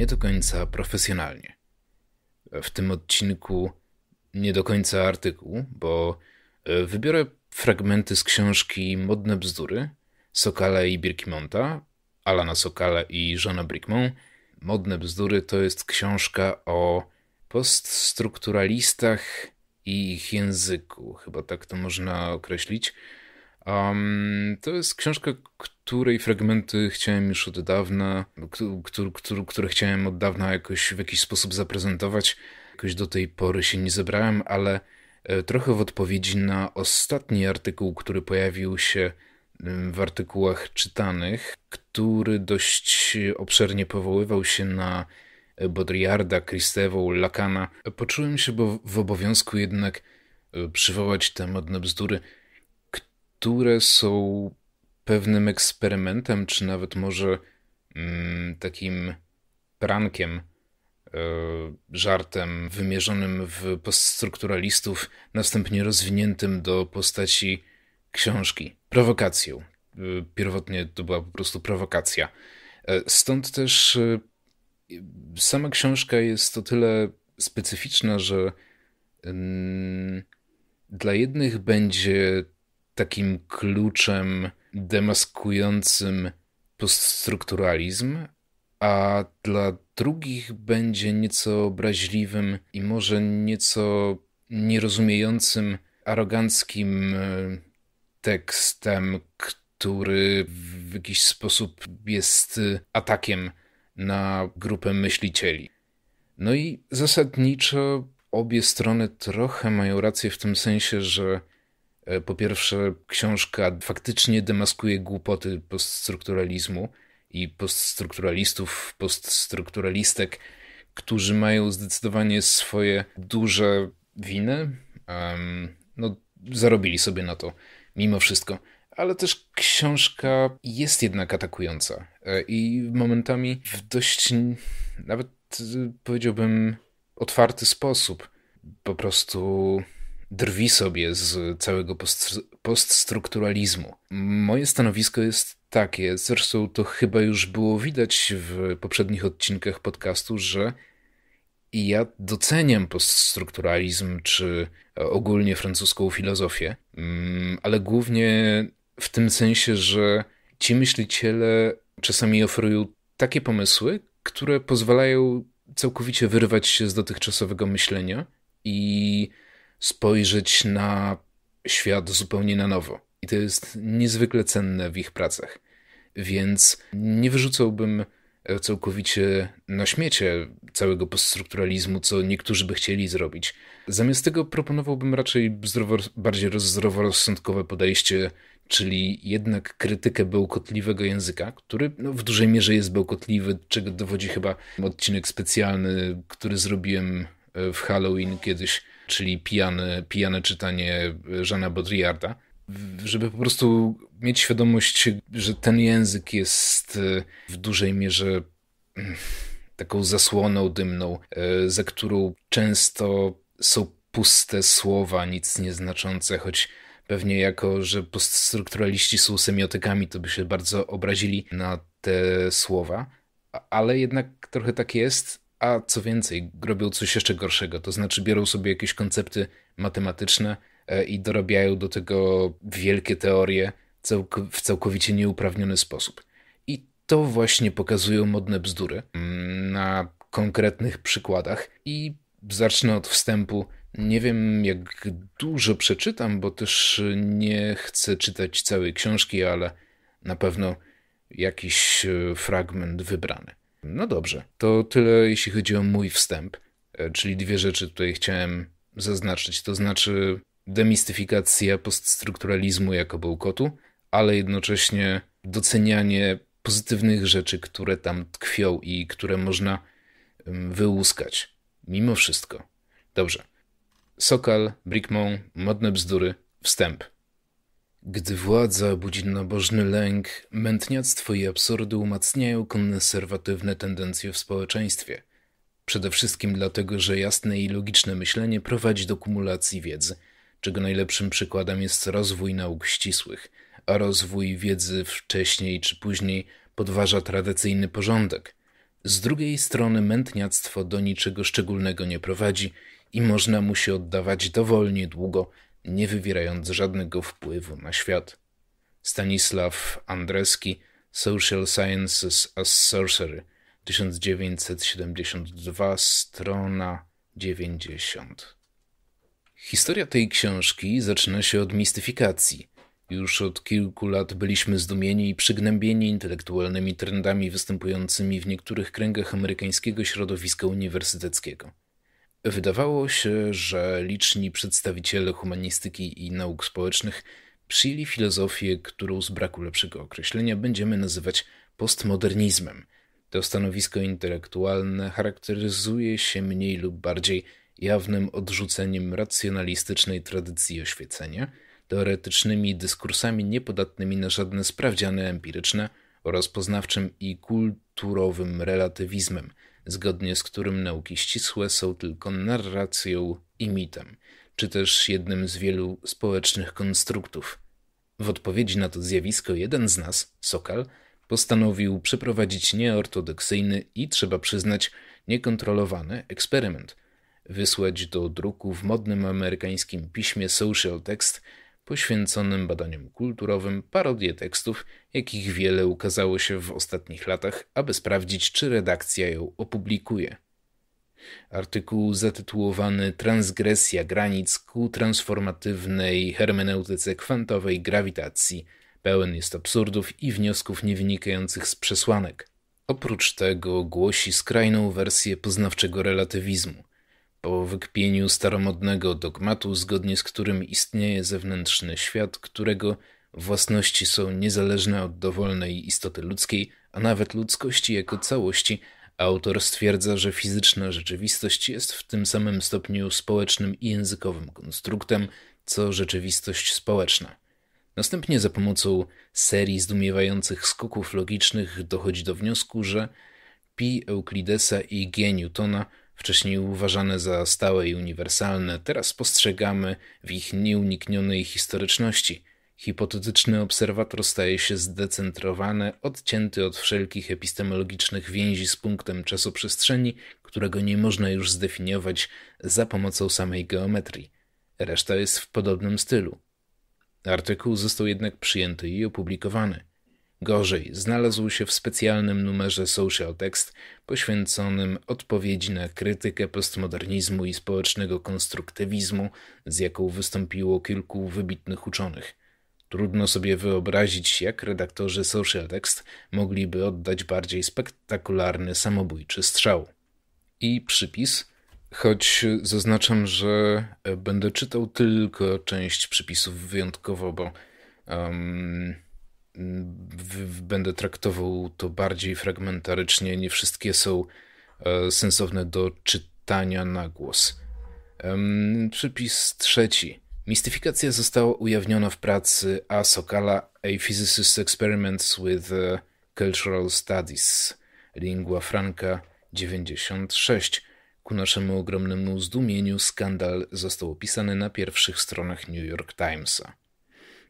nie do końca profesjonalnie. W tym odcinku nie do końca artykuł, bo e, wybiorę fragmenty z książki Modne bzdury Sokale i Birkimonta, Alana Sokale i Jeana Brickmont. Modne bzdury to jest książka o poststrukturalistach i ich języku, chyba tak to można określić. Um, to jest książka, której fragmenty chciałem już od dawna, które, które, które chciałem od dawna jakoś w jakiś sposób zaprezentować. Jakoś do tej pory się nie zebrałem, ale e, trochę w odpowiedzi na ostatni artykuł, który pojawił się w artykułach czytanych, który dość obszernie powoływał się na e, Baudrillarda, Kristewą, Lacana, e, poczułem się bo w obowiązku jednak przywołać temat na bzdury które są pewnym eksperymentem, czy nawet może mm, takim prankiem, y, żartem wymierzonym w poststrukturalistów, następnie rozwiniętym do postaci książki. Prowokacją. E, pierwotnie to była po prostu prowokacja. E, stąd też sama książka jest o tyle specyficzna, że mm, dla jednych będzie takim kluczem demaskującym poststrukturalizm, a dla drugich będzie nieco obraźliwym i może nieco nierozumiejącym, aroganckim e, tekstem, który w jakiś sposób jest atakiem na grupę myślicieli. No i zasadniczo obie strony trochę mają rację w tym sensie, że E, po pierwsze, książka faktycznie demaskuje głupoty poststrukturalizmu i poststrukturalistów, poststrukturalistek, którzy mają zdecydowanie swoje duże winy. Um, no, zarobili sobie na to mimo wszystko. Ale też książka jest jednak atakująca e, i momentami w dość, nawet powiedziałbym, otwarty sposób. Po prostu drwi sobie z całego post poststrukturalizmu. Moje stanowisko jest takie, zresztą to chyba już było widać w poprzednich odcinkach podcastu, że ja doceniam poststrukturalizm czy ogólnie francuską filozofię, mm, ale głównie w tym sensie, że ci myśliciele czasami oferują takie pomysły, które pozwalają całkowicie wyrwać się z dotychczasowego myślenia i spojrzeć na świat zupełnie na nowo. I to jest niezwykle cenne w ich pracach. Więc nie wyrzucałbym e, całkowicie na śmiecie całego poststrukturalizmu, co niektórzy by chcieli zrobić. Zamiast tego proponowałbym raczej zdrowo, bardziej zdroworozsądkowe podejście, czyli jednak krytykę bełkotliwego języka, który no, w dużej mierze jest bełkotliwy, czego dowodzi chyba odcinek specjalny, który zrobiłem e, w Halloween kiedyś czyli pijane, pijane czytanie Jeana Baudrillarda, żeby po prostu mieć świadomość, że ten język jest e, w dużej mierze mm, taką zasłoną dymną, e, za którą często są puste słowa, nic nieznaczące, choć pewnie jako, że poststrukturaliści są semiotykami, to by się bardzo obrazili na te słowa, ale jednak trochę tak jest a co więcej, robią coś jeszcze gorszego, to znaczy biorą sobie jakieś koncepty matematyczne e, i dorabiają do tego wielkie teorie w całkowicie nieuprawniony sposób. I to właśnie pokazują modne bzdury mm, na konkretnych przykładach. I zacznę od wstępu. Nie wiem, jak dużo przeczytam, bo też nie chcę czytać całej książki, ale na pewno jakiś e, fragment wybrany. No dobrze, to tyle jeśli chodzi o mój wstęp, e, czyli dwie rzeczy tutaj chciałem zaznaczyć, to znaczy demistyfikacja poststrukturalizmu jako bełkotu, ale jednocześnie docenianie pozytywnych rzeczy, które tam tkwią i które można wyłuskać. Mimo wszystko. Dobrze. Sokal, Brickmon, modne bzdury, wstęp. Gdy władza budzi nabożny lęk, mętniactwo i absurdy umacniają konserwatywne tendencje w społeczeństwie. Przede wszystkim dlatego, że jasne i logiczne myślenie prowadzi do kumulacji wiedzy, czego najlepszym przykładem jest rozwój nauk ścisłych, a rozwój wiedzy wcześniej czy później podważa tradycyjny porządek. Z drugiej strony mętniactwo do niczego szczególnego nie prowadzi i można mu się oddawać dowolnie długo, nie wywierając żadnego wpływu na świat. Stanisław Andreski, Social Sciences as Sorcery, 1972, strona 90. Historia tej książki zaczyna się od mistyfikacji. Już od kilku lat byliśmy zdumieni i przygnębieni intelektualnymi trendami występującymi w niektórych kręgach amerykańskiego środowiska uniwersyteckiego. Wydawało się, że liczni przedstawiciele humanistyki i nauk społecznych przyjęli filozofię, którą z braku lepszego określenia będziemy nazywać postmodernizmem. To stanowisko intelektualne charakteryzuje się mniej lub bardziej jawnym odrzuceniem racjonalistycznej tradycji oświecenia, teoretycznymi dyskursami niepodatnymi na żadne sprawdziane empiryczne oraz poznawczym i kulturowym relatywizmem – zgodnie z którym nauki ścisłe są tylko narracją i mitem, czy też jednym z wielu społecznych konstruktów. W odpowiedzi na to zjawisko jeden z nas, Sokal, postanowił przeprowadzić nieortodoksyjny i, trzeba przyznać, niekontrolowany eksperyment. Wysłać do druku w modnym amerykańskim piśmie social text poświęconym badaniom kulturowym parodię tekstów, jakich wiele ukazało się w ostatnich latach, aby sprawdzić, czy redakcja ją opublikuje. Artykuł zatytułowany Transgresja granic ku transformatywnej hermeneutyce kwantowej grawitacji pełen jest absurdów i wniosków niewynikających z przesłanek. Oprócz tego głosi skrajną wersję poznawczego relatywizmu. Po wykpieniu staromodnego dogmatu, zgodnie z którym istnieje zewnętrzny świat, którego własności są niezależne od dowolnej istoty ludzkiej, a nawet ludzkości jako całości, autor stwierdza, że fizyczna rzeczywistość jest w tym samym stopniu społecznym i językowym konstruktem, co rzeczywistość społeczna. Następnie za pomocą serii zdumiewających skoków logicznych dochodzi do wniosku, że pi Euklidesa i g Newtona – wcześniej uważane za stałe i uniwersalne, teraz postrzegamy w ich nieuniknionej historyczności. Hipotetyczny obserwator staje się zdecentrowany, odcięty od wszelkich epistemologicznych więzi z punktem czasoprzestrzeni, którego nie można już zdefiniować za pomocą samej geometrii. Reszta jest w podobnym stylu. Artykuł został jednak przyjęty i opublikowany. Gorzej, znalazł się w specjalnym numerze Social Text poświęconym odpowiedzi na krytykę postmodernizmu i społecznego konstruktywizmu, z jaką wystąpiło kilku wybitnych uczonych. Trudno sobie wyobrazić, jak redaktorzy Social Text mogliby oddać bardziej spektakularny samobójczy strzał. I przypis, choć zaznaczam, że będę czytał tylko część przypisów wyjątkowo, bo. Um, będę traktował to bardziej fragmentarycznie. Nie wszystkie są e, sensowne do czytania na głos. Przypis trzeci. Mistyfikacja została ujawniona w pracy A. Sokala, A Physicist's Experiments with e, Cultural Studies, lingua franca 96. Ku naszemu ogromnemu zdumieniu skandal został opisany na pierwszych stronach New York Timesa.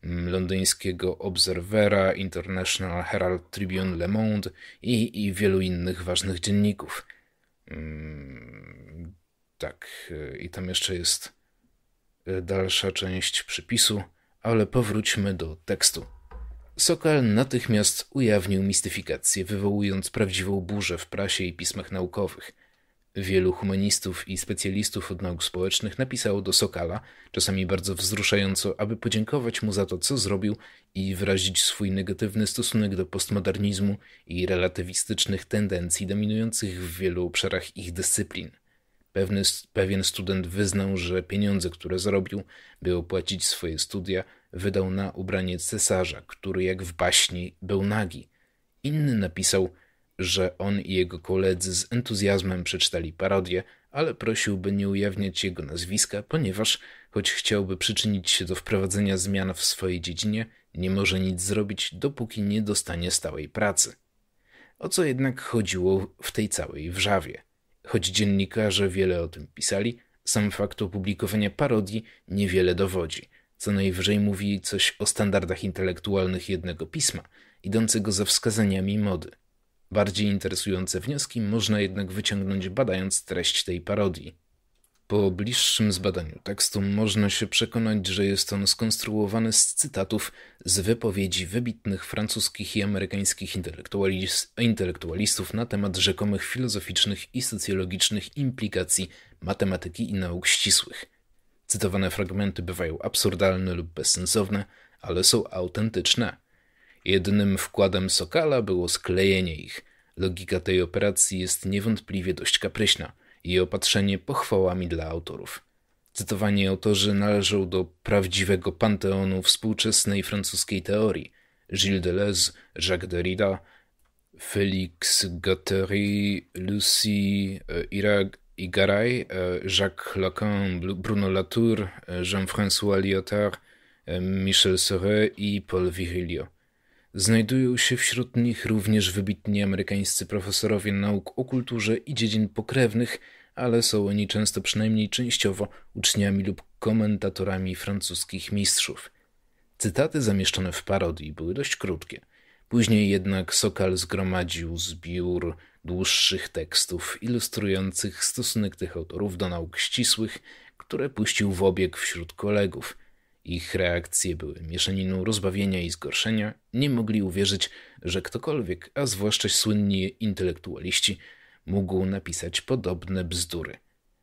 Mm, londyńskiego Observera, International Herald Tribune, Le Monde i, i wielu innych ważnych dzienników. Mm, tak, i tam jeszcze jest e, dalsza część przypisu, ale powróćmy do tekstu. Sokal natychmiast ujawnił mistyfikację, wywołując prawdziwą burzę w prasie i pismach naukowych – Wielu humanistów i specjalistów od nauk społecznych napisało do Sokala, czasami bardzo wzruszająco, aby podziękować mu za to, co zrobił i wyrazić swój negatywny stosunek do postmodernizmu i relatywistycznych tendencji dominujących w wielu obszarach ich dyscyplin. Pewny, pewien student wyznał, że pieniądze, które zarobił, by opłacić swoje studia, wydał na ubranie cesarza, który jak w baśni był nagi. Inny napisał – że on i jego koledzy z entuzjazmem przeczytali parodię, ale prosiłby nie ujawniać jego nazwiska, ponieważ, choć chciałby przyczynić się do wprowadzenia zmian w swojej dziedzinie, nie może nic zrobić, dopóki nie dostanie stałej pracy. O co jednak chodziło w tej całej wrzawie? Choć dziennikarze wiele o tym pisali, sam fakt opublikowania parodii niewiele dowodzi. Co najwyżej mówi coś o standardach intelektualnych jednego pisma, idącego za wskazaniami mody. Bardziej interesujące wnioski można jednak wyciągnąć badając treść tej parodii. Po bliższym zbadaniu tekstu można się przekonać, że jest on skonstruowany z cytatów z wypowiedzi wybitnych francuskich i amerykańskich intelektualis intelektualistów na temat rzekomych filozoficznych i socjologicznych implikacji matematyki i nauk ścisłych. Cytowane fragmenty bywają absurdalne lub bezsensowne, ale są autentyczne. Jednym wkładem Sokala było sklejenie ich. Logika tej operacji jest niewątpliwie dość kapryśna i opatrzenie pochwałami dla autorów. Cytowani autorzy należą do prawdziwego panteonu współczesnej francuskiej teorii. Gilles Deleuze, Jacques Derrida, Félix Guattari, Lucie e, Irag Igaray, e, Jacques Lacan, Bruno Latour, e, Jean-François Lyotard, Michel Serret i Paul Virilio. Znajdują się wśród nich również wybitni amerykańscy profesorowie nauk o kulturze i dziedzin pokrewnych, ale są oni często przynajmniej częściowo uczniami lub komentatorami francuskich mistrzów. Cytaty zamieszczone w parodii były dość krótkie. Później jednak Sokal zgromadził zbiór dłuższych tekstów ilustrujących stosunek tych autorów do nauk ścisłych, które puścił w obieg wśród kolegów – ich reakcje były mieszaniną rozbawienia i zgorszenia. Nie mogli uwierzyć, że ktokolwiek, a zwłaszcza słynni intelektualiści, mógł napisać podobne bzdury.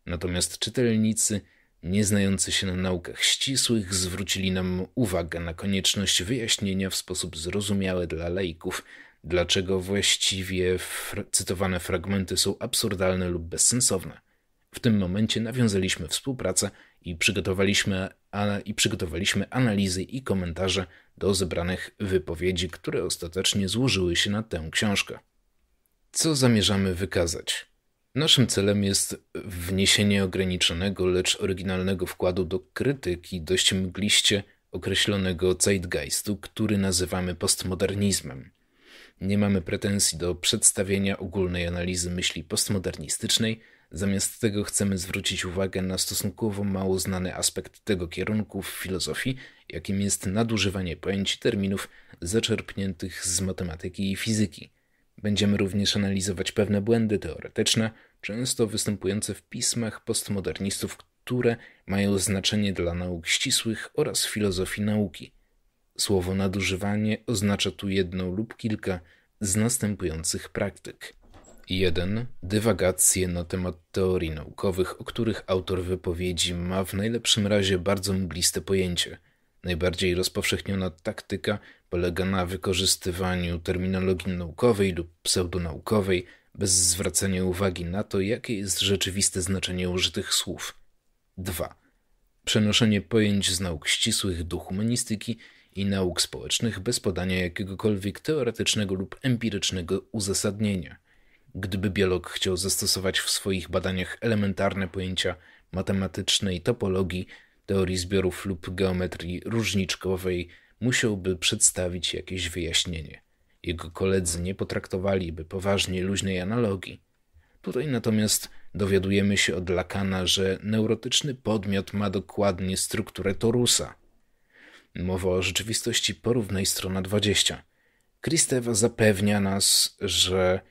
Natomiast czytelnicy, nie znający się na naukach ścisłych, zwrócili nam uwagę na konieczność wyjaśnienia w sposób zrozumiały dla laików, dlaczego właściwie fr cytowane fragmenty są absurdalne lub bezsensowne. W tym momencie nawiązaliśmy współpracę i przygotowaliśmy, i przygotowaliśmy analizy i komentarze do zebranych wypowiedzi, które ostatecznie złożyły się na tę książkę. Co zamierzamy wykazać? Naszym celem jest wniesienie ograniczonego, lecz oryginalnego wkładu do krytyki dość mgliście określonego zeitgeistu, który nazywamy postmodernizmem. Nie mamy pretensji do przedstawienia ogólnej analizy myśli postmodernistycznej, Zamiast tego chcemy zwrócić uwagę na stosunkowo mało znany aspekt tego kierunku w filozofii, jakim jest nadużywanie pojęć i terminów zaczerpniętych z matematyki i fizyki. Będziemy również analizować pewne błędy teoretyczne, często występujące w pismach postmodernistów, które mają znaczenie dla nauk ścisłych oraz filozofii nauki. Słowo nadużywanie oznacza tu jedną lub kilka z następujących praktyk. 1. Dywagacje na temat teorii naukowych, o których autor wypowiedzi ma w najlepszym razie bardzo mgliste pojęcie. Najbardziej rozpowszechniona taktyka polega na wykorzystywaniu terminologii naukowej lub pseudonaukowej bez zwracania uwagi na to, jakie jest rzeczywiste znaczenie użytych słów. 2. Przenoszenie pojęć z nauk ścisłych do humanistyki i nauk społecznych bez podania jakiegokolwiek teoretycznego lub empirycznego uzasadnienia. Gdyby biolog chciał zastosować w swoich badaniach elementarne pojęcia matematycznej topologii, teorii zbiorów lub geometrii różniczkowej, musiałby przedstawić jakieś wyjaśnienie. Jego koledzy nie potraktowaliby poważnie luźnej analogii. Tutaj natomiast dowiadujemy się od Lakana, że neurotyczny podmiot ma dokładnie strukturę torusa. Mowa o rzeczywistości porównej strona 20. Kristewa zapewnia nas, że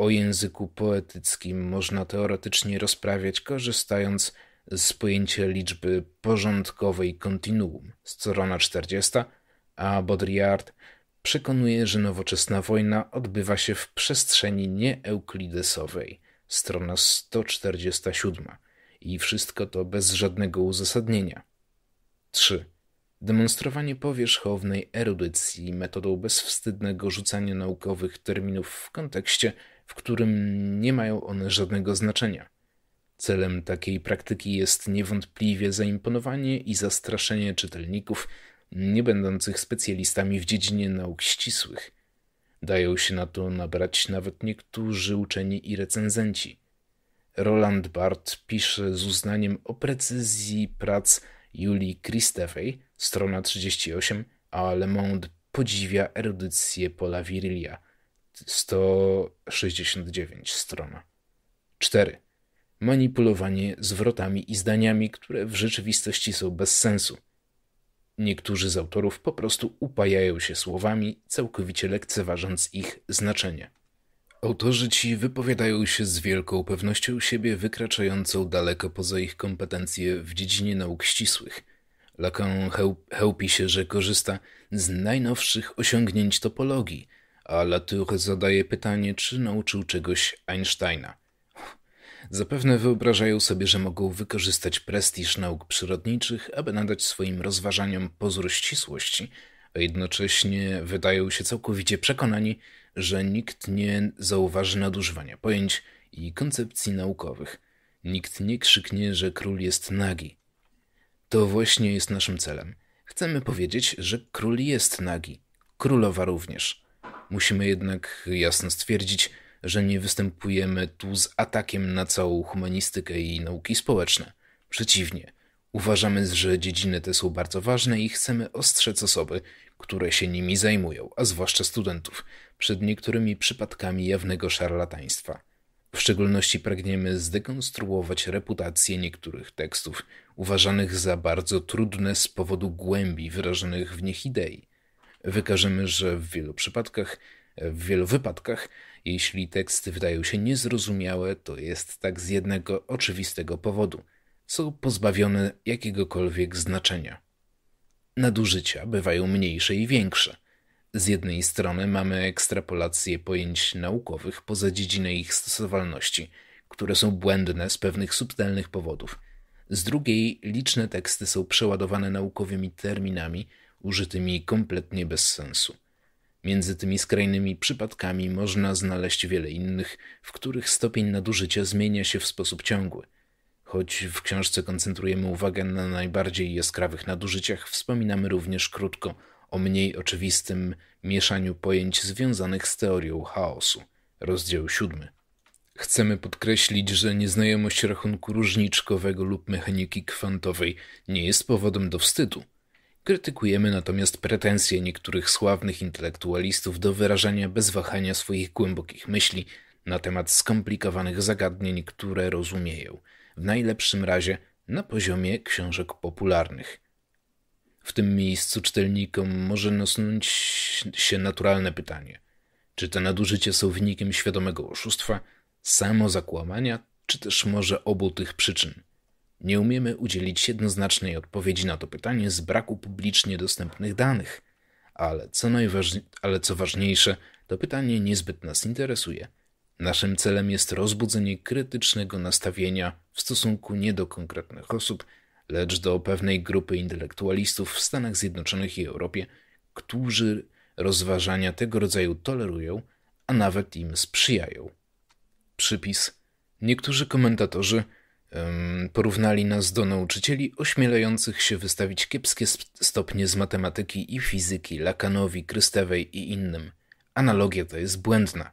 o języku poetyckim można teoretycznie rozprawiać, korzystając z pojęcia liczby porządkowej kontinuum, strona 40, a Baudrillard przekonuje, że nowoczesna wojna odbywa się w przestrzeni nieeuklidesowej, strona 147, i wszystko to bez żadnego uzasadnienia. 3. Demonstrowanie powierzchownej erudycji metodą bezwstydnego rzucania naukowych terminów w kontekście – w którym nie mają one żadnego znaczenia. Celem takiej praktyki jest niewątpliwie zaimponowanie i zastraszenie czytelników nie będących specjalistami w dziedzinie nauk ścisłych. Dają się na to nabrać nawet niektórzy uczeni i recenzenci. Roland Barth pisze z uznaniem o precyzji prac Julii Kristefej, strona 38, a Le Monde podziwia erudycję Paula Virilia – 169 strona. 4. Manipulowanie zwrotami i zdaniami, które w rzeczywistości są bez sensu. Niektórzy z autorów po prostu upajają się słowami, całkowicie lekceważąc ich znaczenie. Autorzy ci wypowiadają się z wielką pewnością siebie wykraczającą daleko poza ich kompetencje w dziedzinie nauk ścisłych. Lacan chełpi się, że korzysta z najnowszych osiągnięć topologii – a Latour zadaje pytanie, czy nauczył czegoś Einsteina. Zapewne wyobrażają sobie, że mogą wykorzystać prestiż nauk przyrodniczych, aby nadać swoim rozważaniom pozór ścisłości, a jednocześnie wydają się całkowicie przekonani, że nikt nie zauważy nadużywania pojęć i koncepcji naukowych. Nikt nie krzyknie, że król jest nagi. To właśnie jest naszym celem. Chcemy powiedzieć, że król jest nagi, królowa również. Musimy jednak jasno stwierdzić, że nie występujemy tu z atakiem na całą humanistykę i nauki społeczne. Przeciwnie, uważamy, że dziedziny te są bardzo ważne i chcemy ostrzec osoby, które się nimi zajmują, a zwłaszcza studentów, przed niektórymi przypadkami jawnego szarlataństwa. W szczególności pragniemy zdekonstruować reputację niektórych tekstów, uważanych za bardzo trudne z powodu głębi wyrażonych w nich idei wykażemy, że w wielu przypadkach, w wielu wypadkach, jeśli teksty wydają się niezrozumiałe, to jest tak z jednego oczywistego powodu. Są pozbawione jakiegokolwiek znaczenia. Nadużycia bywają mniejsze i większe. Z jednej strony mamy ekstrapolację pojęć naukowych poza dziedzinę ich stosowalności, które są błędne z pewnych subtelnych powodów. Z drugiej liczne teksty są przeładowane naukowymi terminami użytymi kompletnie bez sensu. Między tymi skrajnymi przypadkami można znaleźć wiele innych, w których stopień nadużycia zmienia się w sposób ciągły. Choć w książce koncentrujemy uwagę na najbardziej jaskrawych nadużyciach, wspominamy również krótko o mniej oczywistym mieszaniu pojęć związanych z teorią chaosu. Rozdział 7. Chcemy podkreślić, że nieznajomość rachunku różniczkowego lub mechaniki kwantowej nie jest powodem do wstydu. Krytykujemy natomiast pretensje niektórych sławnych intelektualistów do wyrażania bez wahania swoich głębokich myśli na temat skomplikowanych zagadnień, które rozumieją, w najlepszym razie na poziomie książek popularnych. W tym miejscu czytelnikom może nosnąć się naturalne pytanie: czy te nadużycia są wynikiem świadomego oszustwa, samozakłamania, czy też może obu tych przyczyn? Nie umiemy udzielić jednoznacznej odpowiedzi na to pytanie z braku publicznie dostępnych danych, ale co, najważni- ale co ważniejsze, to pytanie niezbyt nas interesuje. Naszym celem jest rozbudzenie krytycznego nastawienia w stosunku nie do konkretnych osób, lecz do pewnej grupy intelektualistów w Stanach Zjednoczonych i Europie, którzy rozważania tego rodzaju tolerują, a nawet im sprzyjają. Przypis. Niektórzy komentatorzy Porównali nas do nauczycieli ośmielających się wystawić kiepskie stopnie z matematyki i fizyki Lakanowi, Krystewej i innym. Analogia ta jest błędna.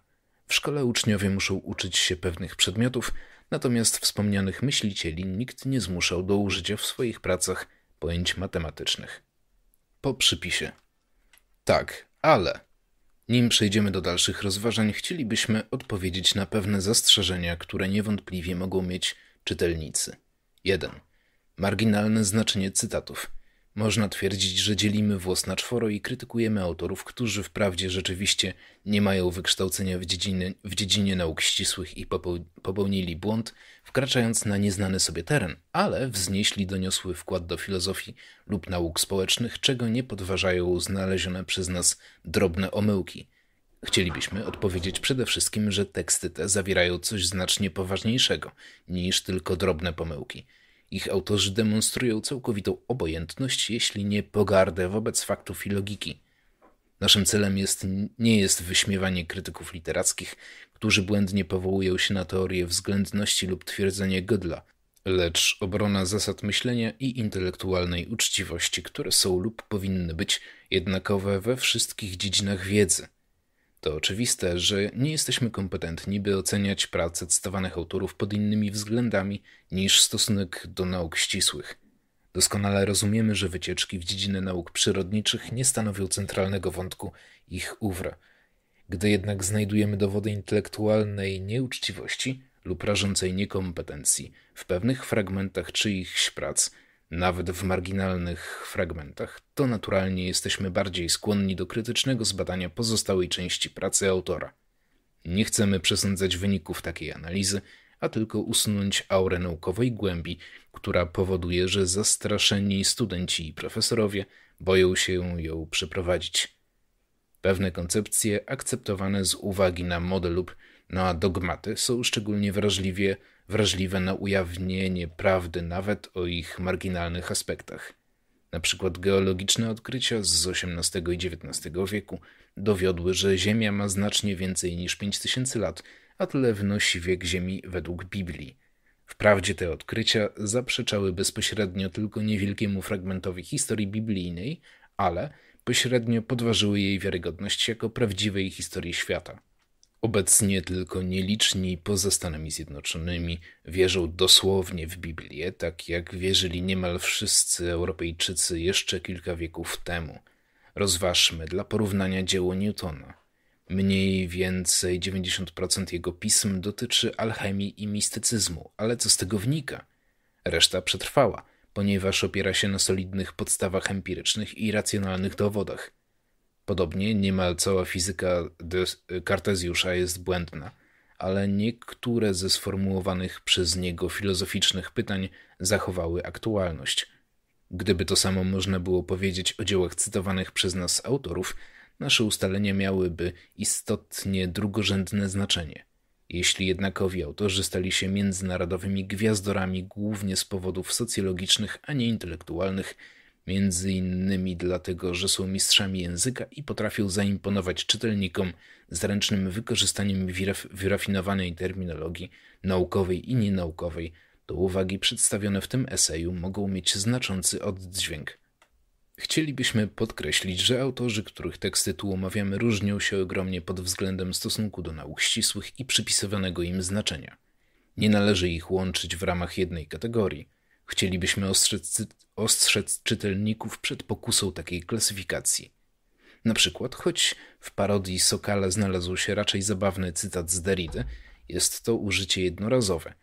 W szkole uczniowie muszą uczyć się pewnych przedmiotów, natomiast wspomnianych myślicieli nikt nie zmuszał do użycia w swoich pracach pojęć matematycznych. Po przypisie. Tak, ale nim przejdziemy do dalszych rozważań, chcielibyśmy odpowiedzieć na pewne zastrzeżenia, które niewątpliwie mogą mieć czytelnicy. 1. Marginalne znaczenie cytatów. Można twierdzić, że dzielimy włos na czworo i krytykujemy autorów, którzy wprawdzie rzeczywiście nie mają wykształcenia w dziedzinie, w dziedzinie nauk ścisłych i popełnili błąd, wkraczając na nieznany sobie teren, ale wznieśli doniosły wkład do filozofii lub nauk społecznych, czego nie podważają znalezione przez nas drobne omyłki – Chcielibyśmy odpowiedzieć przede wszystkim, że teksty te zawierają coś znacznie poważniejszego niż tylko drobne pomyłki. Ich autorzy demonstrują całkowitą obojętność, jeśli nie pogardę wobec faktów i logiki. Naszym celem jest, nie jest wyśmiewanie krytyków literackich, którzy błędnie powołują się na teorię względności lub twierdzenie Gödla, lecz obrona zasad myślenia i intelektualnej uczciwości, które są lub powinny być jednakowe we wszystkich dziedzinach wiedzy. To oczywiste, że nie jesteśmy kompetentni, by oceniać pracę cytowanych autorów pod innymi względami niż stosunek do nauk ścisłych. Doskonale rozumiemy, że wycieczki w dziedzinę nauk przyrodniczych nie stanowią centralnego wątku ich uwra. Gdy jednak znajdujemy dowody intelektualnej nieuczciwości lub rażącej niekompetencji w pewnych fragmentach czyichś prac, nawet w marginalnych fragmentach, to naturalnie jesteśmy bardziej skłonni do krytycznego zbadania pozostałej części pracy autora. Nie chcemy przesądzać wyników takiej analizy, a tylko usunąć aurę naukowej głębi, która powoduje, że zastraszeni studenci i profesorowie boją się ją przeprowadzić. Pewne koncepcje akceptowane z uwagi na model lub na dogmaty są szczególnie wrażliwie wrażliwe na ujawnienie prawdy nawet o ich marginalnych aspektach. Na przykład geologiczne odkrycia z XVIII i XIX wieku dowiodły, że Ziemia ma znacznie więcej niż 5000 lat, a tyle wynosi wiek Ziemi według Biblii. Wprawdzie te odkrycia zaprzeczały bezpośrednio tylko niewielkiemu fragmentowi historii biblijnej, ale pośrednio podważyły jej wiarygodność jako prawdziwej historii świata. Obecnie tylko nieliczni poza Stanami Zjednoczonymi wierzą dosłownie w Biblię, tak jak wierzyli niemal wszyscy Europejczycy jeszcze kilka wieków temu. Rozważmy dla porównania dzieło Newtona. Mniej więcej 90% jego pism dotyczy alchemii i mistycyzmu, ale co z tego wnika? Reszta przetrwała, ponieważ opiera się na solidnych podstawach empirycznych i racjonalnych dowodach. Podobnie niemal cała fizyka Kartezjusza jest błędna, ale niektóre ze sformułowanych przez niego filozoficznych pytań zachowały aktualność. Gdyby to samo można było powiedzieć o dziełach cytowanych przez nas autorów, nasze ustalenia miałyby istotnie drugorzędne znaczenie. Jeśli jednakowi autorzy stali się międzynarodowymi gwiazdorami głównie z powodów socjologicznych, a nie intelektualnych, między innymi dlatego, że są mistrzami języka i potrafią zaimponować czytelnikom zręcznym wykorzystaniem wyrafinowanej terminologii naukowej i nienaukowej, to uwagi przedstawione w tym eseju mogą mieć znaczący oddźwięk. Chcielibyśmy podkreślić, że autorzy, których teksty tu omawiamy, różnią się ogromnie pod względem stosunku do nauk ścisłych i przypisywanego im znaczenia. Nie należy ich łączyć w ramach jednej kategorii – Chcielibyśmy ostrzec, ostrzec czytelników przed pokusą takiej klasyfikacji. Na przykład, choć w parodii Sokala znalazł się raczej zabawny cytat z Derrida, jest to użycie jednorazowe.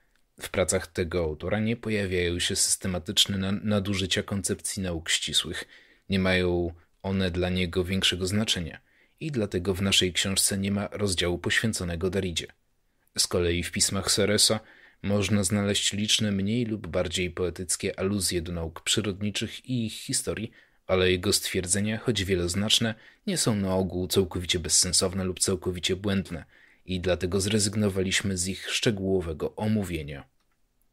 W pracach tego autora nie pojawiają się systematyczne nadużycia koncepcji nauk ścisłych. Nie mają one dla niego większego znaczenia i dlatego w naszej książce nie ma rozdziału poświęconego Daridzie. Z kolei w pismach Seresa można znaleźć liczne mniej lub bardziej poetyckie aluzje do nauk przyrodniczych i ich historii, ale jego stwierdzenia, choć wieloznaczne, nie są na ogół całkowicie bezsensowne lub całkowicie błędne i dlatego zrezygnowaliśmy z ich szczegółowego omówienia.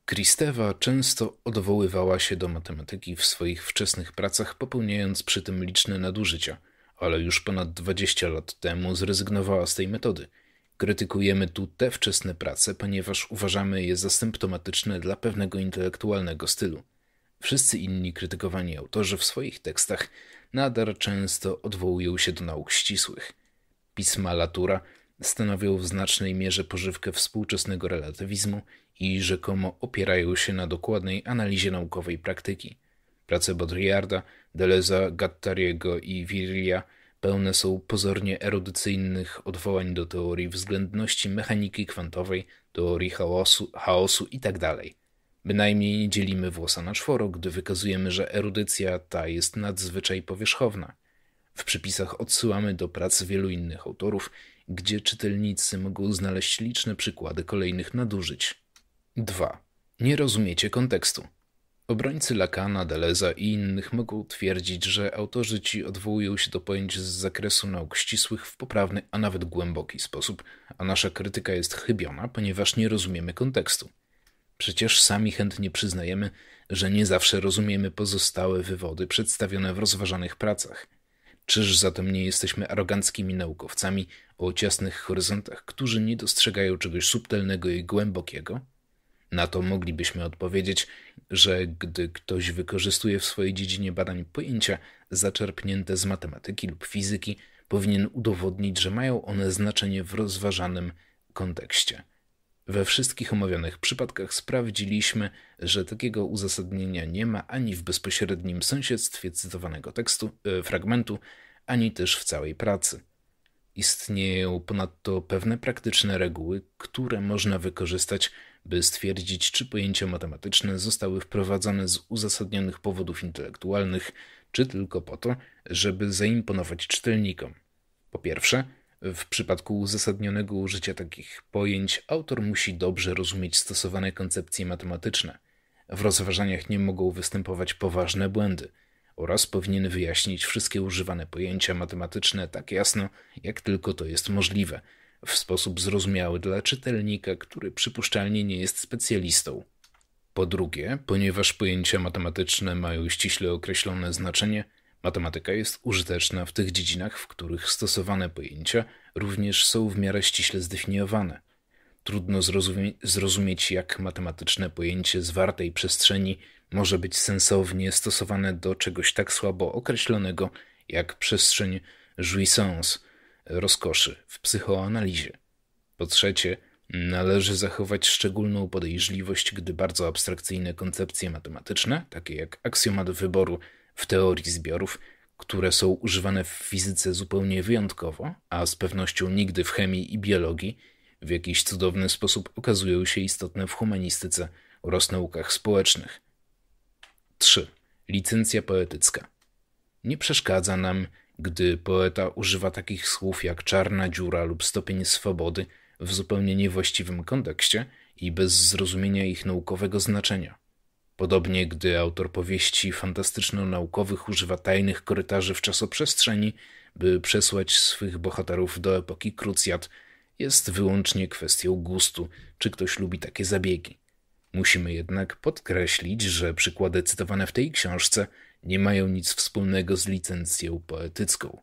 Kristewa często odwoływała się do matematyki w swoich wczesnych pracach, popełniając przy tym liczne nadużycia, ale już ponad 20 lat temu zrezygnowała z tej metody – Krytykujemy tu te wczesne prace, ponieważ uważamy je za symptomatyczne dla pewnego intelektualnego stylu. Wszyscy inni krytykowani autorzy w swoich tekstach nadal często odwołują się do nauk ścisłych. Pisma Latura stanowią w znacznej mierze pożywkę współczesnego relatywizmu i rzekomo opierają się na dokładnej analizie naukowej praktyki. Prace Baudrillarda, Deleza, Gattariego i Virilla – Pełne są pozornie erudycyjnych odwołań do teorii względności mechaniki kwantowej, teorii chaosu, chaosu itd. Tak Bynajmniej nie dzielimy włosa na czworo, gdy wykazujemy, że erudycja ta jest nadzwyczaj powierzchowna. W przypisach odsyłamy do prac wielu innych autorów, gdzie czytelnicy mogą znaleźć liczne przykłady kolejnych nadużyć. 2. Nie rozumiecie kontekstu. Obrońcy Lacana, Deleza i innych mogą twierdzić, że autorzy ci odwołują się do pojęć z zakresu nauk ścisłych w poprawny, a nawet głęboki sposób, a nasza krytyka jest chybiona, ponieważ nie rozumiemy kontekstu. Przecież sami chętnie przyznajemy, że nie zawsze rozumiemy pozostałe wywody przedstawione w rozważanych pracach. Czyż zatem nie jesteśmy aroganckimi naukowcami o ciasnych horyzontach, którzy nie dostrzegają czegoś subtelnego i głębokiego? Na to moglibyśmy odpowiedzieć, że gdy ktoś wykorzystuje w swojej dziedzinie badań pojęcia zaczerpnięte z matematyki lub fizyki, powinien udowodnić, że mają one znaczenie w rozważanym kontekście. We wszystkich omawianych przypadkach sprawdziliśmy, że takiego uzasadnienia nie ma ani w bezpośrednim sąsiedztwie cytowanego tekstu, e, fragmentu, ani też w całej pracy. Istnieją ponadto pewne praktyczne reguły, które można wykorzystać by stwierdzić, czy pojęcia matematyczne zostały wprowadzone z uzasadnionych powodów intelektualnych, czy tylko po to, żeby zaimponować czytelnikom. Po pierwsze, w przypadku uzasadnionego użycia takich pojęć, autor musi dobrze rozumieć stosowane koncepcje matematyczne. W rozważaniach nie mogą występować poważne błędy oraz powinien wyjaśnić wszystkie używane pojęcia matematyczne tak jasno, jak tylko to jest możliwe – w sposób zrozumiały dla czytelnika, który przypuszczalnie nie jest specjalistą. Po drugie, ponieważ pojęcia matematyczne mają ściśle określone znaczenie, matematyka jest użyteczna w tych dziedzinach, w których stosowane pojęcia również są w miarę ściśle zdefiniowane. Trudno zrozumie zrozumieć, jak matematyczne pojęcie zwartej przestrzeni może być sensownie stosowane do czegoś tak słabo określonego jak przestrzeń jouissance – rozkoszy w psychoanalizie. Po trzecie, należy zachować szczególną podejrzliwość, gdy bardzo abstrakcyjne koncepcje matematyczne, takie jak aksjomat wyboru w teorii zbiorów, które są używane w fizyce zupełnie wyjątkowo, a z pewnością nigdy w chemii i biologii, w jakiś cudowny sposób okazują się istotne w humanistyce oraz naukach społecznych. 3. Licencja poetycka. Nie przeszkadza nam gdy poeta używa takich słów jak czarna dziura lub stopień swobody w zupełnie niewłaściwym kontekście i bez zrozumienia ich naukowego znaczenia. Podobnie gdy autor powieści fantastyczno-naukowych używa tajnych korytarzy w czasoprzestrzeni, by przesłać swych bohaterów do epoki krucjat, jest wyłącznie kwestią gustu, czy ktoś lubi takie zabiegi. Musimy jednak podkreślić, że przykłady cytowane w tej książce nie mają nic wspólnego z licencją poetycką.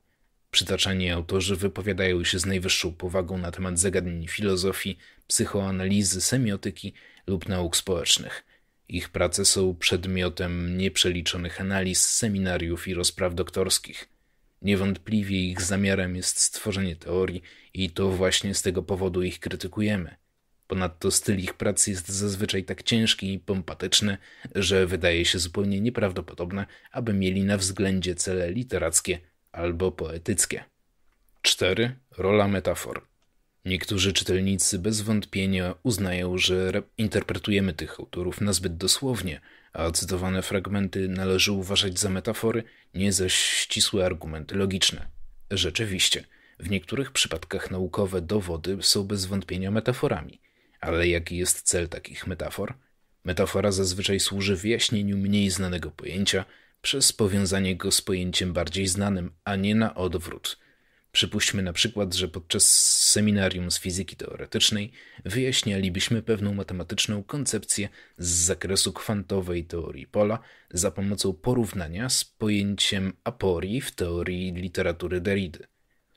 Przytaczani autorzy wypowiadają się z najwyższą powagą na temat zagadnień filozofii, psychoanalizy, semiotyki lub nauk społecznych. Ich prace są przedmiotem nieprzeliczonych analiz, seminariów i rozpraw doktorskich. Niewątpliwie ich zamiarem jest stworzenie teorii i to właśnie z tego powodu ich krytykujemy – Ponadto styl ich pracy jest zazwyczaj tak ciężki i pompatyczny, że wydaje się zupełnie nieprawdopodobne, aby mieli na względzie cele literackie albo poetyckie. 4. Rola metafor. Niektórzy czytelnicy bez wątpienia uznają, że interpretujemy tych autorów nazbyt dosłownie, a cytowane fragmenty należy uważać za metafory, nie za ścisłe argumenty logiczne. Rzeczywiście, w niektórych przypadkach naukowe dowody są bez wątpienia metaforami, ale jaki jest cel takich metafor? Metafora zazwyczaj służy wyjaśnieniu mniej znanego pojęcia przez powiązanie go z pojęciem bardziej znanym, a nie na odwrót. Przypuśćmy na przykład, że podczas seminarium z fizyki teoretycznej wyjaśnialibyśmy pewną matematyczną koncepcję z zakresu kwantowej teorii pola za pomocą porównania z pojęciem aporii w teorii literatury Derrida.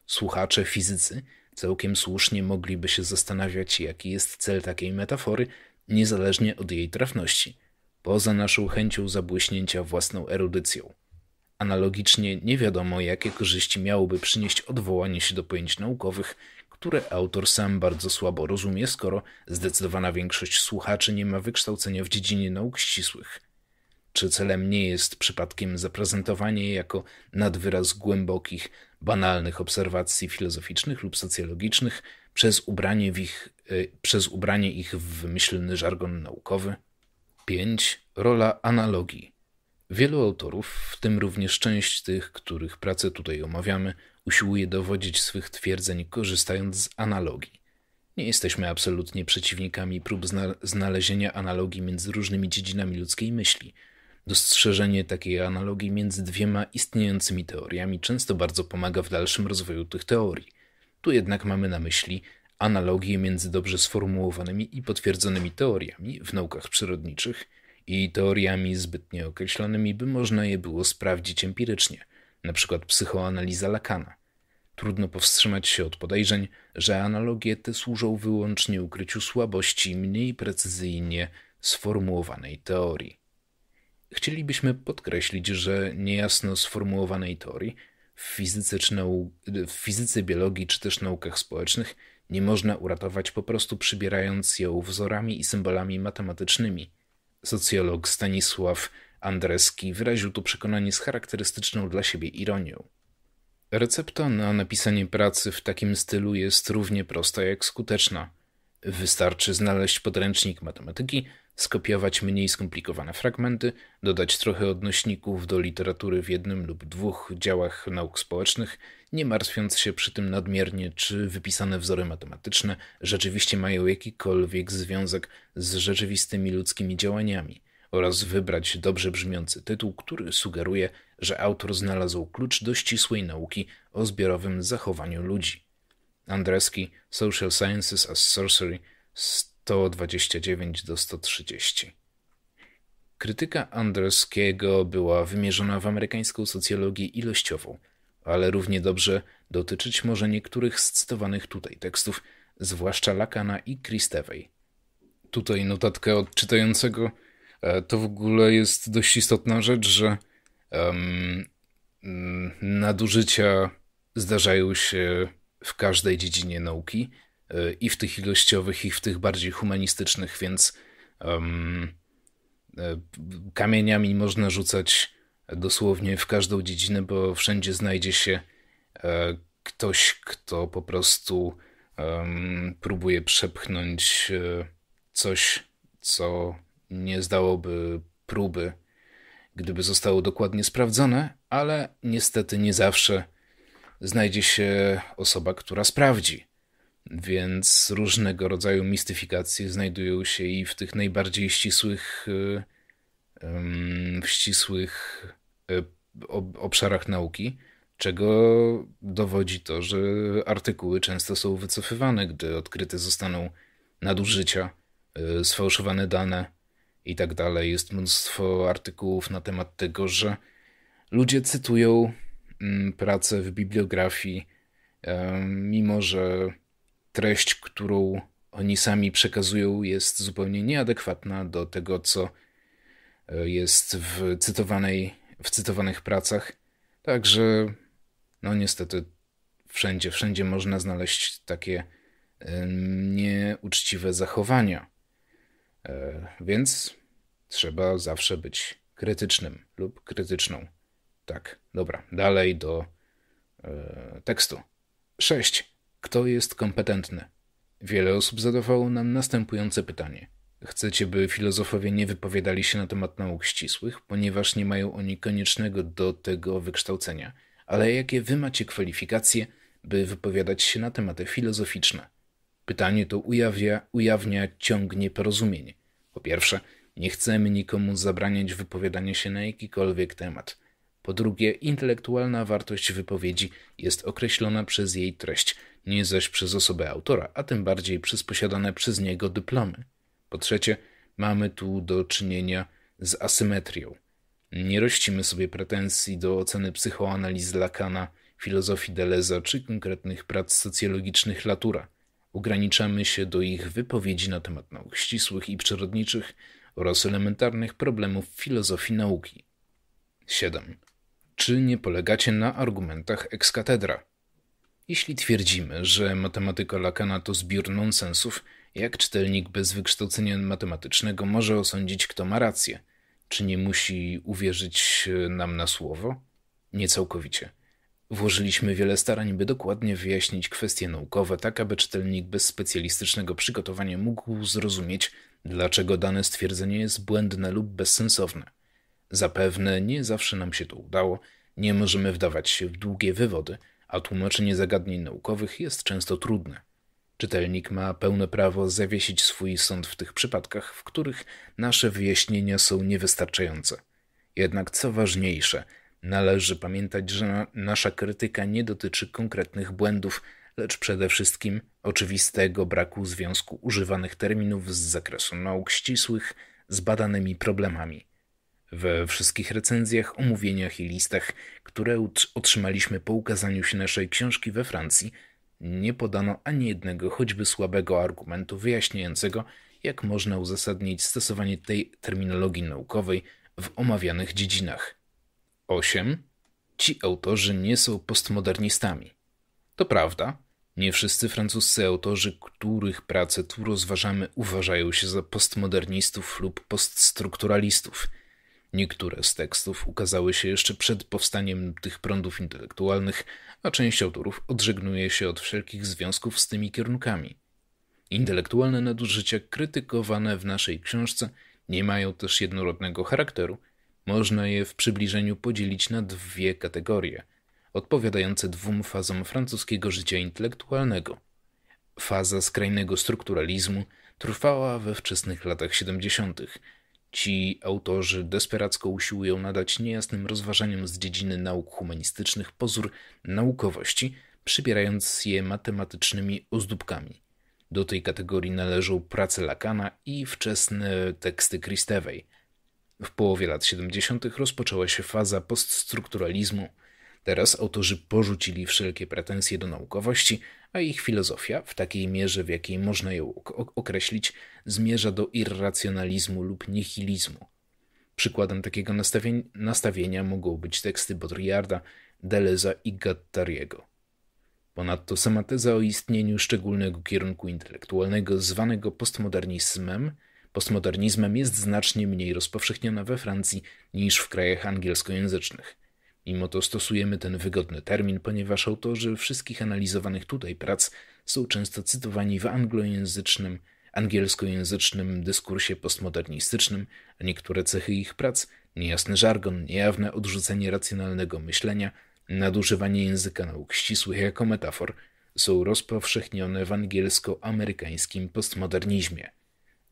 Słuchacze fizycy Całkiem słusznie mogliby się zastanawiać, jaki jest cel takiej metafory, niezależnie od jej trafności, poza naszą chęcią zabłyśnięcia własną erudycją. Analogicznie nie wiadomo, jakie korzyści miałoby przynieść odwołanie się do pojęć naukowych, które autor sam bardzo słabo rozumie, skoro zdecydowana większość słuchaczy nie ma wykształcenia w dziedzinie nauk ścisłych. Czy celem nie jest przypadkiem zaprezentowanie jako nadwyraz głębokich, banalnych obserwacji filozoficznych lub socjologicznych przez ubranie, ich, e, przez ubranie ich w wymyślny żargon naukowy? 5. Rola analogii. Wielu autorów, w tym również część tych, których pracę tutaj omawiamy, usiłuje dowodzić swych twierdzeń korzystając z analogii. Nie jesteśmy absolutnie przeciwnikami prób zna znalezienia analogii między różnymi dziedzinami ludzkiej myśli – Dostrzeżenie takiej analogii między dwiema istniejącymi teoriami często bardzo pomaga w dalszym rozwoju tych teorii. Tu jednak mamy na myśli analogię między dobrze sformułowanymi i potwierdzonymi teoriami w naukach przyrodniczych i teoriami zbytnie określonymi, by można je było sprawdzić empirycznie, np. psychoanaliza Lacana. Trudno powstrzymać się od podejrzeń, że analogie te służą wyłącznie ukryciu słabości mniej precyzyjnie sformułowanej teorii. Chcielibyśmy podkreślić, że niejasno sformułowanej teorii w fizyce, czy nau- w fizyce, biologii czy też naukach społecznych nie można uratować po prostu przybierając ją wzorami i symbolami matematycznymi. Socjolog Stanisław Andreski wyraził tu przekonanie z charakterystyczną dla siebie ironią. Recepta na napisanie pracy w takim stylu jest równie prosta jak skuteczna. Wystarczy znaleźć podręcznik matematyki, skopiować mniej skomplikowane fragmenty, dodać trochę odnośników do literatury w jednym lub dwóch działach nauk społecznych, nie martwiąc się przy tym nadmiernie, czy wypisane wzory matematyczne rzeczywiście mają jakikolwiek związek z rzeczywistymi ludzkimi działaniami, oraz wybrać dobrze brzmiący tytuł, który sugeruje, że autor znalazł klucz do ścisłej nauki o zbiorowym zachowaniu ludzi. Andreski, Social Sciences as Sorcery, 129 do 130. Krytyka Anderskiego była wymierzona w amerykańską socjologię ilościową, ale równie dobrze dotyczyć może niektórych z cytowanych tutaj tekstów, zwłaszcza Lakana i Christewej. Tutaj notatkę odczytającego e, to w ogóle jest dość istotna rzecz, że um, nadużycia zdarzają się w każdej dziedzinie nauki, i w tych ilościowych, i w tych bardziej humanistycznych, więc um, kamieniami można rzucać dosłownie w każdą dziedzinę, bo wszędzie znajdzie się e, ktoś, kto po prostu um, próbuje przepchnąć e, coś, co nie zdałoby próby, gdyby zostało dokładnie sprawdzone, ale niestety nie zawsze znajdzie się osoba, która sprawdzi więc różnego rodzaju mistyfikacje znajdują się i w tych najbardziej ścisłych, y, w ścisłych e, obszarach nauki, czego dowodzi to, że artykuły często są wycofywane, gdy odkryte zostaną nadużycia, e, sfałszowane dane itd. Tak Jest mnóstwo artykułów na temat tego, że ludzie cytują mm, prace w bibliografii, e, mimo że treść, którą oni sami przekazują, jest zupełnie nieadekwatna do tego, co e, jest w, cytowanej, w cytowanych pracach. Także, no niestety, wszędzie, wszędzie można znaleźć takie e, nieuczciwe zachowania. E, więc trzeba zawsze być krytycznym lub krytyczną. Tak, dobra, dalej do tekstu. 6. Kto jest kompetentny? Wiele osób zadawało nam następujące pytanie. Chcecie, by filozofowie nie wypowiadali się na temat nauk ścisłych, ponieważ nie mają oni koniecznego do tego wykształcenia. Ale jakie wy macie kwalifikacje, by wypowiadać się na tematy filozoficzne? Pytanie to ujawnia, ujawnia ciąg nieporozumień. Po pierwsze, nie chcemy nikomu zabraniać wypowiadania się na jakikolwiek temat – po drugie, intelektualna wartość wypowiedzi jest określona przez jej treść, nie zaś przez osobę autora, a tym bardziej przez posiadane przez niego dyplomy. Po trzecie, mamy tu do czynienia z asymetrią. Nie rościmy sobie pretensji do oceny psychoanaliz Lacana, filozofii Deleza czy konkretnych prac socjologicznych Latura. Ograniczamy się do ich wypowiedzi na temat nauk ścisłych i przyrodniczych oraz elementarnych problemów filozofii nauki. 7 czy nie polegacie na argumentach ex cathedra. Jeśli twierdzimy, że matematyka Lacana to zbiór nonsensów, jak czytelnik bez wykształcenia matematycznego może osądzić, kto ma rację? Czy nie musi uwierzyć e, nam na słowo? Nie całkowicie. Włożyliśmy wiele starań, by dokładnie wyjaśnić kwestie naukowe, tak aby czytelnik bez specjalistycznego przygotowania mógł zrozumieć, dlaczego dane stwierdzenie jest błędne lub bezsensowne. Zapewne nie zawsze nam się to udało, nie możemy wdawać się w długie wywody, a tłumaczenie zagadnień naukowych jest często trudne. Czytelnik ma pełne prawo zawiesić swój sąd w tych przypadkach, w których nasze wyjaśnienia są niewystarczające. Jednak co ważniejsze, należy pamiętać, że nasza krytyka nie dotyczy konkretnych błędów, lecz przede wszystkim oczywistego braku związku używanych terminów z zakresu nauk ścisłych z badanymi problemami. We wszystkich recenzjach, omówieniach i listach, które otrzymaliśmy po ukazaniu się naszej książki we Francji, nie podano ani jednego choćby słabego argumentu wyjaśniającego, jak można uzasadnić stosowanie tej terminologii naukowej w omawianych dziedzinach. 8. Ci autorzy nie są postmodernistami. To prawda, nie wszyscy francuscy autorzy, których prace tu rozważamy, uważają się za postmodernistów lub poststrukturalistów – Niektóre z tekstów ukazały się jeszcze przed powstaniem tych prądów intelektualnych, a część autorów odżegnuje się od wszelkich związków z tymi kierunkami. Intelektualne nadużycia krytykowane w naszej książce nie mają też jednorodnego charakteru. Można je w przybliżeniu podzielić na dwie kategorie, odpowiadające dwóm fazom francuskiego życia intelektualnego. Faza skrajnego strukturalizmu trwała we wczesnych latach 70 Ci autorzy desperacko usiłują nadać niejasnym rozważaniom z dziedziny nauk humanistycznych pozór naukowości, przybierając je matematycznymi ozdóbkami. Do tej kategorii należą prace Lacana i wczesne teksty Christewej. W połowie lat 70. rozpoczęła się faza poststrukturalizmu – Teraz autorzy porzucili wszelkie pretensje do naukowości, a ich filozofia, w takiej mierze, w jakiej można ją określić, zmierza do irracjonalizmu lub nihilizmu. Przykładem takiego nastawienia, nastawienia mogą być teksty Baudrillarda, Deleza i Gattariego. Ponadto sama teza o istnieniu szczególnego kierunku intelektualnego zwanego postmodernizmem, postmodernizmem jest znacznie mniej rozpowszechniona we Francji niż w krajach angielskojęzycznych. Mimo to stosujemy ten wygodny termin, ponieważ autorzy wszystkich analizowanych tutaj prac są często cytowani w anglojęzycznym, angielskojęzycznym dyskursie postmodernistycznym, a niektóre cechy ich prac niejasny żargon, niejawne odrzucenie racjonalnego myślenia, nadużywanie języka nauk ścisłych jako metafor są rozpowszechnione w angielsko-amerykańskim postmodernizmie.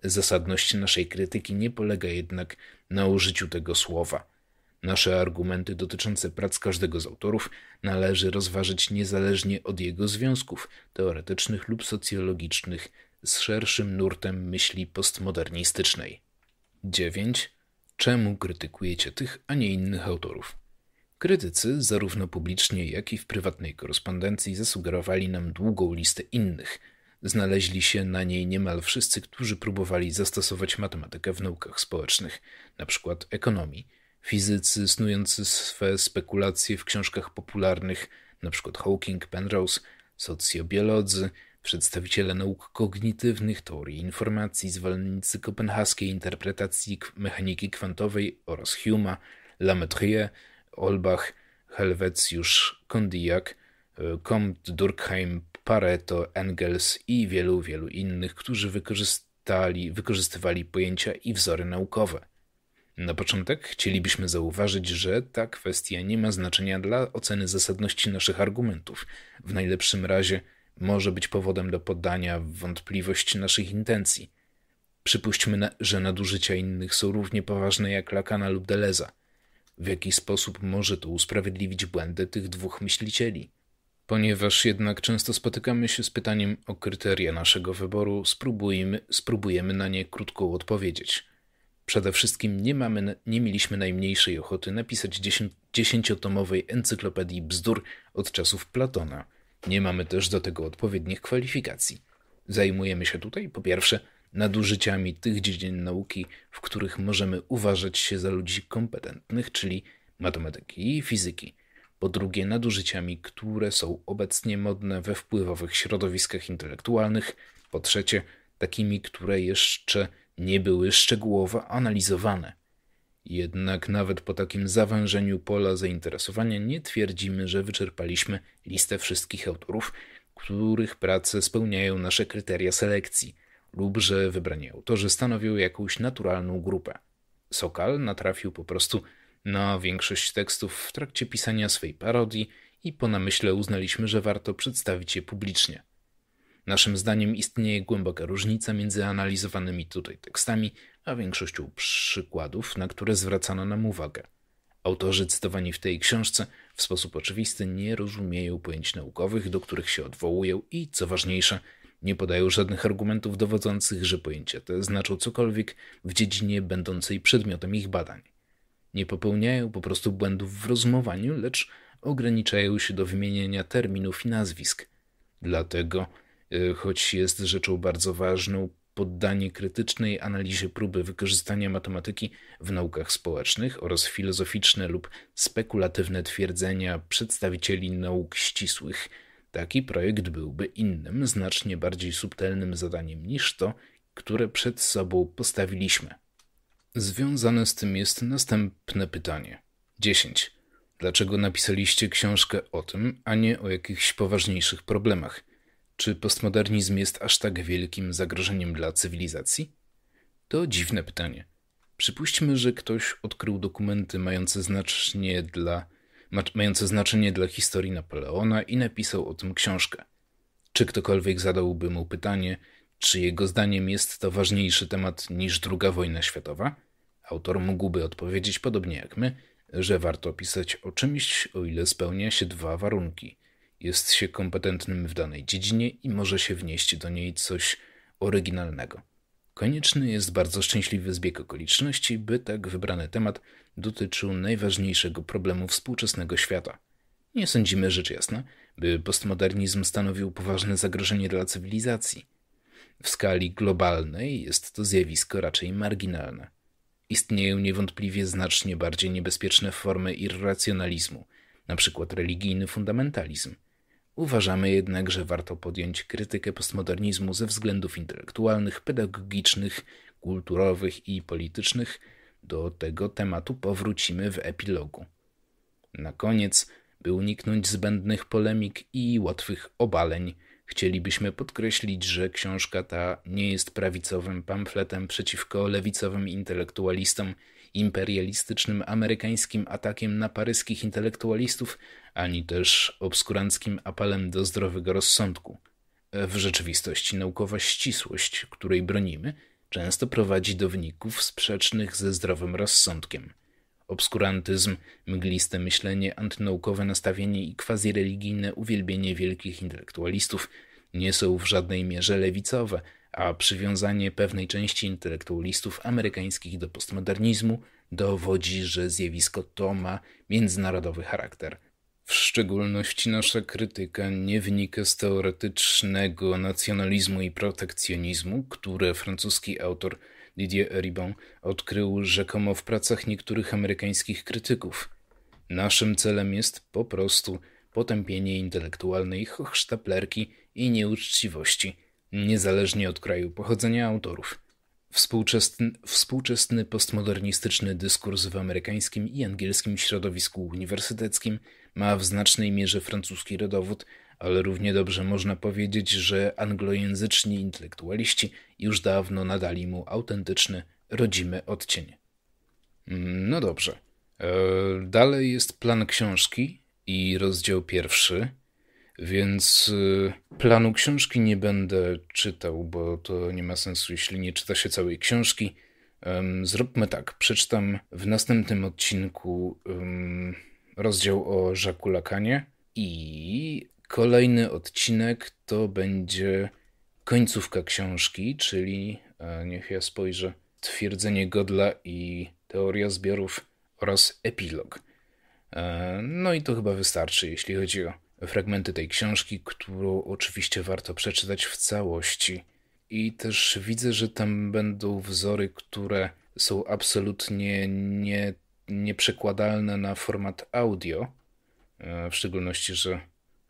Zasadność naszej krytyki nie polega jednak na użyciu tego słowa. Nasze argumenty dotyczące prac każdego z autorów należy rozważyć niezależnie od jego związków teoretycznych lub socjologicznych z szerszym nurtem myśli postmodernistycznej. 9. Czemu krytykujecie tych, a nie innych autorów? Krytycy, zarówno publicznie, jak i w prywatnej korespondencji, zasugerowali nam długą listę innych. Znaleźli się na niej niemal wszyscy, którzy próbowali zastosować matematykę w naukach społecznych, np. ekonomii Fizycy snujący swe spekulacje w książkach popularnych, np. Hawking, Penrose, socjobiolodzy, przedstawiciele nauk kognitywnych, teorii informacji, zwolennicy kopenhaskiej interpretacji mechaniki kwantowej oraz Huma, Lametrier, Olbach, Helvetius, Kondiak, e, Comte, Durkheim, Pareto, Engels i wielu, wielu innych, którzy wykorzystali, wykorzystywali pojęcia i wzory naukowe – na początek chcielibyśmy zauważyć, że ta kwestia nie ma znaczenia dla oceny zasadności naszych argumentów. W najlepszym razie może być powodem do podania w wątpliwość naszych intencji. Przypuśćmy, że nadużycia innych są równie poważne jak Lakana lub Deleza. W jaki sposób może to usprawiedliwić błędy tych dwóch myślicieli? Ponieważ jednak często spotykamy się z pytaniem o kryteria naszego wyboru, spróbujmy, spróbujemy na nie krótko odpowiedzieć. Przede wszystkim nie, mamy, nie mieliśmy najmniejszej ochoty napisać dziesięciotomowej encyklopedii bzdur od czasów Platona. Nie mamy też do tego odpowiednich kwalifikacji. Zajmujemy się tutaj, po pierwsze, nadużyciami tych dziedzin nauki, w których możemy uważać się za ludzi kompetentnych, czyli matematyki i fizyki. Po drugie, nadużyciami, które są obecnie modne we wpływowych środowiskach intelektualnych. Po trzecie, takimi, które jeszcze nie były szczegółowo analizowane. Jednak nawet po takim zawężeniu pola zainteresowania nie twierdzimy, że wyczerpaliśmy listę wszystkich autorów, których prace spełniają nasze kryteria selekcji, lub że wybrani autorzy stanowią jakąś naturalną grupę. Sokal natrafił po prostu na większość tekstów w trakcie pisania swej parodii i po namyśle uznaliśmy, że warto przedstawić je publicznie. Naszym zdaniem istnieje głęboka różnica między analizowanymi tutaj tekstami, a większością przykładów, na które zwracano nam uwagę. Autorzy cytowani w tej książce w sposób oczywisty nie rozumieją pojęć naukowych, do których się odwołują i, co ważniejsze, nie podają żadnych argumentów dowodzących, że pojęcia te znaczą cokolwiek w dziedzinie będącej przedmiotem ich badań. Nie popełniają po prostu błędów w rozumowaniu, lecz ograniczają się do wymieniania terminów i nazwisk. Dlatego Y, choć jest rzeczą bardzo ważną, poddanie krytycznej analizie próby wykorzystania matematyki w naukach społecznych oraz filozoficzne lub spekulatywne twierdzenia przedstawicieli nauk ścisłych. Taki projekt byłby innym, znacznie bardziej subtelnym zadaniem niż to, które przed sobą postawiliśmy. Związane z tym jest następne pytanie. 10. Dlaczego napisaliście książkę o tym, a nie o jakichś poważniejszych problemach? Czy postmodernizm jest aż tak wielkim zagrożeniem dla cywilizacji? To dziwne pytanie. Przypuśćmy, że ktoś odkrył dokumenty mające dla, ma, mające znaczenie dla historii Napoleona i napisał o tym książkę. Czy ktokolwiek zadałby mu pytanie, czy jego zdaniem jest to ważniejszy temat niż II wojna światowa? Autor mógłby odpowiedzieć podobnie jak my, że warto pisać o czymś, o ile spełnia się dwa warunki – jest się kompetentnym w danej dziedzinie i może się wnieść do niej coś oryginalnego. Konieczny jest bardzo szczęśliwy zbieg okoliczności, by tak wybrany temat dotyczył najważniejszego problemu współczesnego świata. Nie sądzimy, rzecz jasna, by postmodernizm stanowił poważne zagrożenie dla cywilizacji. W skali globalnej jest to zjawisko raczej marginalne. Istnieją niewątpliwie znacznie bardziej niebezpieczne formy irracjonalizmu, np. religijny fundamentalizm – Uważamy jednak, że warto podjąć krytykę postmodernizmu ze względów intelektualnych, pedagogicznych, kulturowych i politycznych. Do tego tematu powrócimy w epilogu. Na koniec, by uniknąć zbędnych polemik i łatwych obaleń, chcielibyśmy podkreślić, że książka ta nie jest prawicowym pamfletem przeciwko lewicowym intelektualistom imperialistycznym amerykańskim atakiem na paryskich intelektualistów, ani też obskuranckim apelem do zdrowego rozsądku. W rzeczywistości naukowa ścisłość, której bronimy, często prowadzi do wyników sprzecznych ze zdrowym rozsądkiem. Obskurantyzm, mgliste myślenie, antynaukowe nastawienie i quasi-religijne uwielbienie wielkich intelektualistów nie są w żadnej mierze lewicowe – a przywiązanie pewnej części intelektualistów amerykańskich do postmodernizmu dowodzi, że zjawisko to ma międzynarodowy charakter. W szczególności nasza krytyka nie wynika z teoretycznego nacjonalizmu i protekcjonizmu, które francuski autor Didier Ribon odkrył rzekomo w pracach niektórych amerykańskich krytyków. Naszym celem jest po prostu potępienie intelektualnej hochsztaplerki i nieuczciwości – niezależnie od kraju pochodzenia autorów. Współczesny, współczesny postmodernistyczny dyskurs w amerykańskim i angielskim środowisku uniwersyteckim ma w znacznej mierze francuski rodowód, ale równie dobrze można powiedzieć, że anglojęzyczni intelektualiści już dawno nadali mu autentyczny, rodzimy odcień. Mm, no dobrze. E, dalej jest plan książki i rozdział pierwszy. Więc y, planu książki nie będę czytał, bo to nie ma sensu, jeśli nie czyta się całej książki. Zróbmy tak, przeczytam w następnym odcinku rozdział o Jacques'u Lacanie i kolejny odcinek to będzie końcówka książki, czyli e, niech ja spojrzę, twierdzenie Godla i teoria zbiorów oraz epilog. E, no i to chyba wystarczy, jeśli chodzi o fragmenty tej książki, którą oczywiście warto przeczytać w całości. I też widzę, że tam będą wzory, które są absolutnie nie, nieprzekładalne na format audio. E, w szczególności, że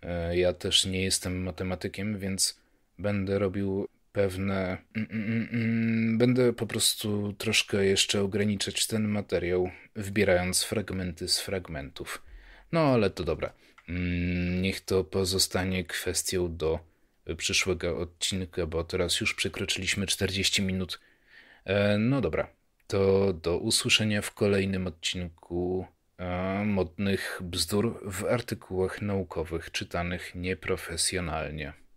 e, ja też nie jestem matematykiem, więc będę robił pewne. Mm, mm, mm, będę po prostu troszkę jeszcze ograniczać ten materiał, wbierając fragmenty z fragmentów. No ale to dobra. Mm, niech to pozostanie kwestią do przyszłego odcinka, bo teraz już przekroczyliśmy 40 minut. E, no dobra, to do usłyszenia w kolejnym odcinku e, modnych bzdur w artykułach naukowych czytanych nieprofesjonalnie.